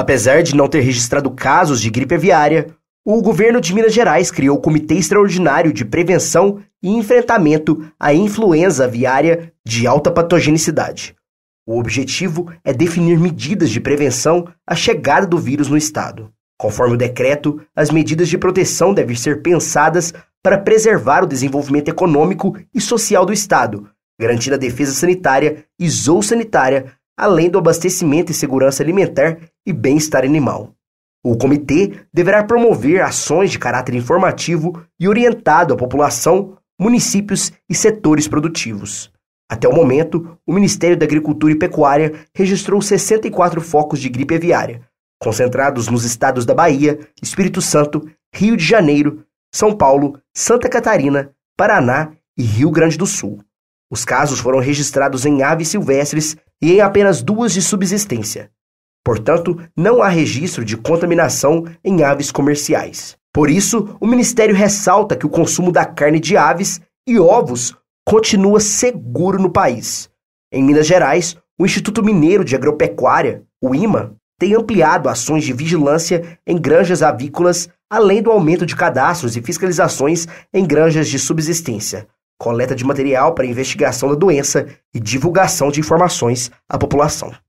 Apesar de não ter registrado casos de gripe aviária, o governo de Minas Gerais criou o Comitê Extraordinário de Prevenção e Enfrentamento à Influenza Aviária de Alta Patogenicidade. O objetivo é definir medidas de prevenção à chegada do vírus no estado. Conforme o decreto, as medidas de proteção devem ser pensadas para preservar o desenvolvimento econômico e social do estado, garantindo a defesa sanitária e zoosanitária além do abastecimento e segurança alimentar e bem-estar animal. O comitê deverá promover ações de caráter informativo e orientado à população, municípios e setores produtivos. Até o momento, o Ministério da Agricultura e Pecuária registrou 64 focos de gripe aviária, concentrados nos estados da Bahia, Espírito Santo, Rio de Janeiro, São Paulo, Santa Catarina, Paraná e Rio Grande do Sul. Os casos foram registrados em aves silvestres e em apenas duas de subsistência. Portanto, não há registro de contaminação em aves comerciais. Por isso, o Ministério ressalta que o consumo da carne de aves e ovos continua seguro no país. Em Minas Gerais, o Instituto Mineiro de Agropecuária, o IMA, tem ampliado ações de vigilância em granjas avícolas, além do aumento de cadastros e fiscalizações em granjas de subsistência coleta de material para investigação da doença e divulgação de informações à população.